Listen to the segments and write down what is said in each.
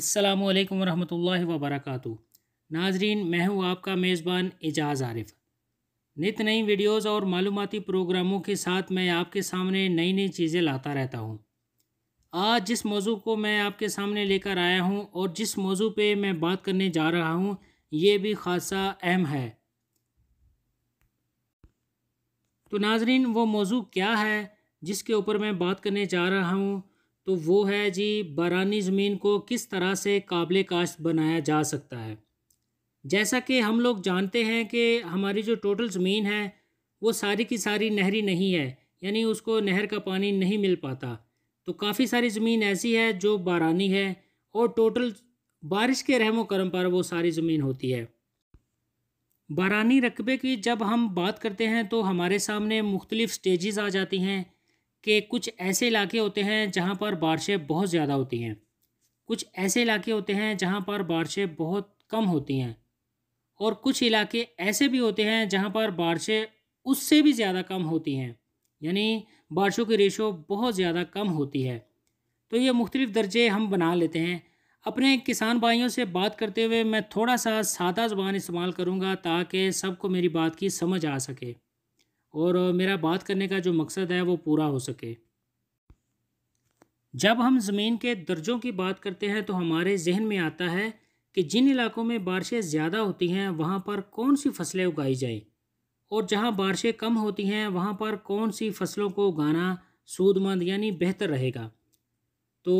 अस्सलाम वालेकुम व वबरकatuह नाजरीन मैं हूं आपका मेज़बान एजाज़ आरिफ नित नई वीडियोस और मालूमती प्रोग्रामों के साथ मैं आपके सामने नई नई चीज़ें लाता रहता हूं आज जिस मौजू को मैं आपके सामने लेकर आया हूं और जिस मौजू पे मैं बात करने जा रहा हूं ये भी खासा अहम है तो नाजरीन वो मौजू क्या है जिसके ऊपर मैं बात करने जा रहा हूँ तो वो है जी बारानी ज़मीन को किस तरह से काबिल काश्त बनाया जा सकता है जैसा कि हम लोग जानते हैं कि हमारी जो टोटल ज़मीन है वो सारी की सारी नहरी नहीं है यानी उसको नहर का पानी नहीं मिल पाता तो काफ़ी सारी ज़मीन ऐसी है जो बारानी है और टोटल बारिश के रहम करम पर वो सारी ज़मीन होती है बारानी रकबे की जब हम बात करते हैं तो हमारे सामने मुख्तलिफ़ स्टेजेस आ जाती हैं कि कुछ ऐसे इलाके होते हैं जहाँ पर बारिशें बहुत ज़्यादा होती हैं कुछ ऐसे इलाके होते हैं जहाँ पर बारिशें बहुत कम होती हैं और कुछ इलाके ऐसे भी होते हैं जहाँ पर बारिशें उससे भी ज़्यादा कम होती हैं यानी बारिशों की रेशो बहुत ज़्यादा कम होती है तो ये मुख्तलिफ़ दर्जे हम बना लेते हैं अपने किसान भाइयों से बात करते हुए मैं थोड़ा सा सादा ज़बान इस्तेमाल करूँगा ताकि सबको मेरी बात की समझ आ सके और मेरा बात करने का जो मकसद है वो पूरा हो सके जब हम ज़मीन के दर्जों की बात करते हैं तो हमारे जहन में आता है कि जिन इलाकों में बारिशें ज़्यादा होती हैं वहाँ पर कौन सी फसलें उगाई जाएं और जहाँ बारिशें कम होती हैं वहाँ पर कौन सी फसलों को उगाना सूदमंद यानी बेहतर रहेगा तो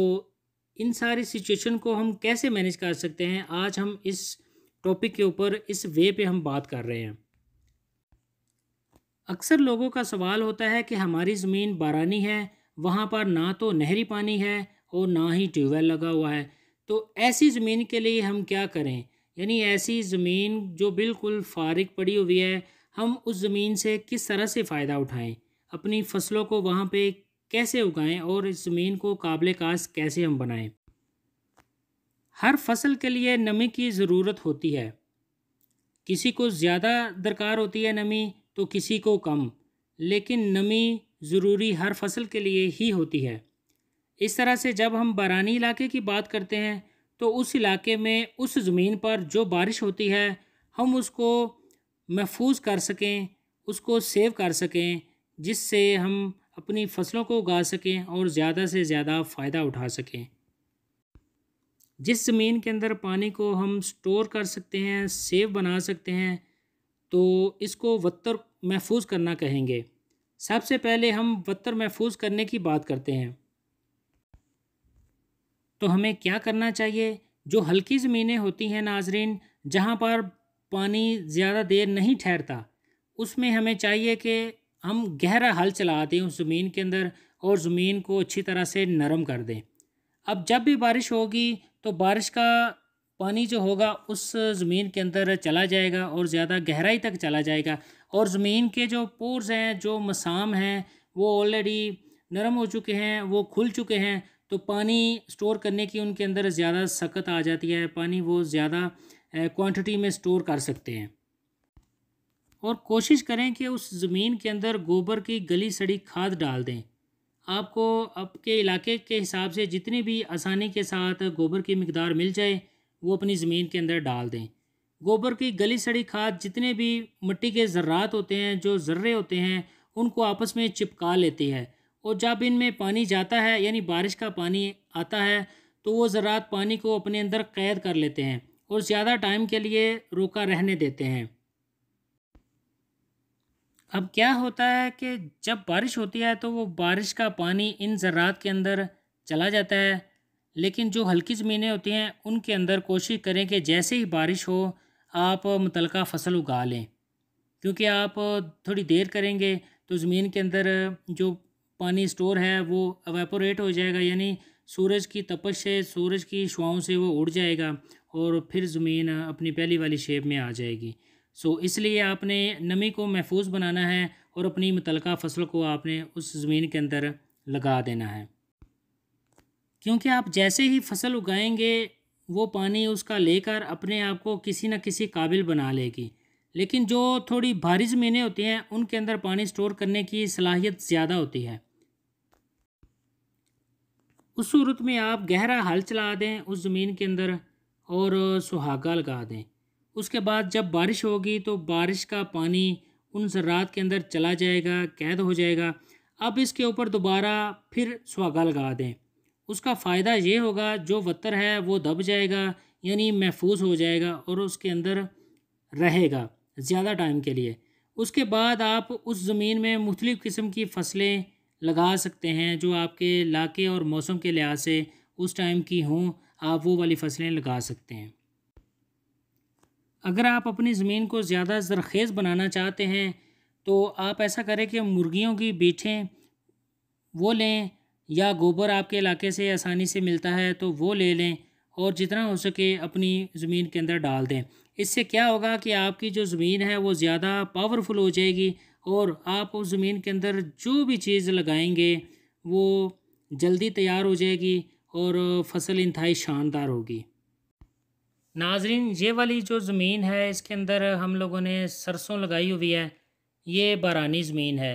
इन सारी सिचुएशन को हम कैसे मैनेज कर सकते हैं आज हम इस टॉपिक के ऊपर इस वे पे हम बात कर रहे हैं अक्सर लोगों का सवाल होता है कि हमारी ज़मीन बारानी है वहाँ पर ना तो नहरी पानी है और ना ही ट्यूबवेल लगा हुआ है तो ऐसी ज़मीन के लिए हम क्या करें यानी ऐसी ज़मीन जो बिल्कुल फारिग पड़ी हुई है हम उस ज़मीन से किस तरह से फ़ायदा उठाएं अपनी फसलों को वहाँ पे कैसे उगाएं और इस ज़मीन को काबिल काश कैसे हम बनाएं हर फसल के लिए नमी की ज़रूरत होती है किसी को ज़्यादा दरकार होती है नमी तो किसी को कम लेकिन नमी ज़रूरी हर फसल के लिए ही होती है इस तरह से जब हम बरानी इलाके की बात करते हैं तो उस इलाके में उस ज़मीन पर जो बारिश होती है हम उसको महफूज कर सकें उसको सेव कर सकें जिससे हम अपनी फसलों को उगा सकें और ज़्यादा से ज़्यादा फ़ायदा उठा सकें जिस ज़मीन के अंदर पानी को हम स्टोर कर सकते हैं सेव बना सकते हैं तो इसको वत्तर महफूज करना कहेंगे सबसे पहले हम वत्तर महफूज करने की बात करते हैं तो हमें क्या करना चाहिए जो हल्की ज़मीनें होती हैं नाजरीन जहाँ पर पानी ज़्यादा देर नहीं ठहरता उसमें हमें चाहिए कि हम गहरा हल चला दें उस ज़मीन के अंदर और ज़मीन को अच्छी तरह से नरम कर दें अब जब भी बारिश होगी तो बारिश का पानी जो होगा उस ज़मीन के अंदर चला जाएगा और ज़्यादा गहराई तक चला जाएगा और ज़मीन के जो पोर्स हैं जो मसाम हैं वो ऑलरेडी नरम हो चुके हैं वो खुल चुके हैं तो पानी स्टोर करने की उनके अंदर ज़्यादा सकत आ जाती है पानी वो ज़्यादा क्वांटिटी में स्टोर कर सकते हैं और कोशिश करें कि उस ज़मीन के अंदर गोबर की गली सड़ी खाद डाल दें आपको आपके इलाके के हिसाब से जितनी भी आसानी के साथ गोबर की मकदार मिल जाए वो अपनी ज़मीन के अंदर डाल दें गोबर की गली सड़ी खाद जितने भी मिट्टी के ज़र्रात होते हैं जो ज़र्रे होते हैं उनको आपस में चिपका लेती है और जब इनमें पानी जाता है यानी बारिश का पानी आता है तो वो ज़रात पानी को अपने अंदर कैद कर लेते हैं और ज़्यादा टाइम के लिए रोका रहने देते हैं अब क्या होता है कि जब बारिश होती है तो वो बारिश का पानी इन ज़रात के अंदर चला जाता है लेकिन जो हल्की ज़मीनें होती हैं उनके अंदर कोशिश करें कि जैसे ही बारिश हो आप मुतल फसल उगा लें क्योंकि आप थोड़ी देर करेंगे तो ज़मीन के अंदर जो पानी स्टोर है वो अवेपोरेट हो जाएगा यानी सूरज की तपश से सूरज की शुआओं से वो उड़ जाएगा और फिर ज़मीन अपनी पहली वाली शेप में आ जाएगी सो इसलिए आपने नमी को महफूज बनाना है और अपनी मुतल फसल को आपने उस ज़मीन के अंदर लगा देना है क्योंकि आप जैसे ही फसल उगाएंगे वो पानी उसका लेकर अपने आप को किसी न किसी काबिल बना लेगी लेकिन जो थोड़ी भारी ज़मीनें होती हैं उनके अंदर पानी स्टोर करने की सलाहियत ज़्यादा होती है उस सूरत में आप गहरा हल चला दें उस ज़मीन के अंदर और सुहागा लगा दें उसके बाद जब बारिश होगी तो बारिश का पानी उन ज़रात के अंदर चला जाएगा कैद हो जाएगा अब इसके ऊपर दोबारा फिर सुहागा लगा दें उसका फ़ायदा ये होगा जो वतर है वो दब जाएगा यानी महफूज हो जाएगा और उसके अंदर रहेगा ज़्यादा टाइम के लिए उसके बाद आप उस ज़मीन में मुख्तलिफ़ किस्म की फसलें लगा सकते हैं जो आपके इलाके और मौसम के लिहाज से उस टाइम की हों आप वो वाली फसलें लगा सकते हैं अगर आप अपनी ज़मीन को ज़्यादा जरखेज़ बनाना चाहते हैं तो आप ऐसा करें कि मुर्गियों की बीठें वो लें या गोबर आपके इलाके से आसानी से मिलता है तो वो ले लें और जितना हो सके अपनी ज़मीन के अंदर डाल दें इससे क्या होगा कि आपकी जो ज़मीन है वो ज़्यादा पावरफुल हो जाएगी और आप उस ज़मीन के अंदर जो भी चीज़ लगाएंगे वो जल्दी तैयार हो जाएगी और फसल इंतहाई शानदार होगी नाजरीन ये वाली जो ज़मीन है इसके अंदर हम लोगों ने सरसों लगाई हुई है ये बारानी ज़मीन है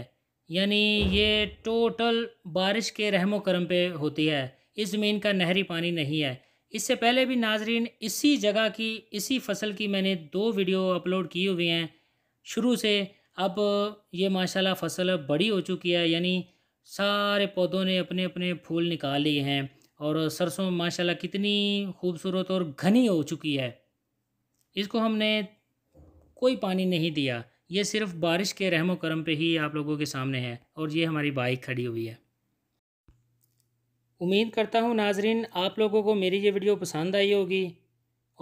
यानी ये टोटल बारिश के रहमो करम पे होती है इस ज़मीन का नहरी पानी नहीं है इससे पहले भी नाजरीन इसी जगह की इसी फसल की मैंने दो वीडियो अपलोड की हुई हैं शुरू से अब ये माशाल्लाह फसल बड़ी हो चुकी है यानी सारे पौधों ने अपने अपने फूल निकाल लिए हैं और सरसों माशाल्लाह कितनी खूबसूरत और घनी हो चुकी है इसको हमने कोई पानी नहीं दिया ये सिर्फ बारिश के रहमो करम पे ही आप लोगों के सामने है और ये हमारी बाइक खड़ी हुई है उम्मीद करता हूँ नाजरीन आप लोगों को मेरी ये वीडियो पसंद आई होगी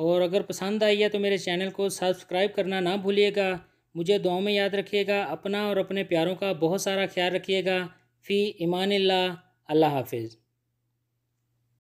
और अगर पसंद आई है तो मेरे चैनल को सब्सक्राइब करना ना भूलिएगा मुझे दुआ में याद रखिएगा अपना और अपने प्यारों का बहुत सारा ख्याल रखिएगा फ़ी ईमान अल्लाह हाफिज़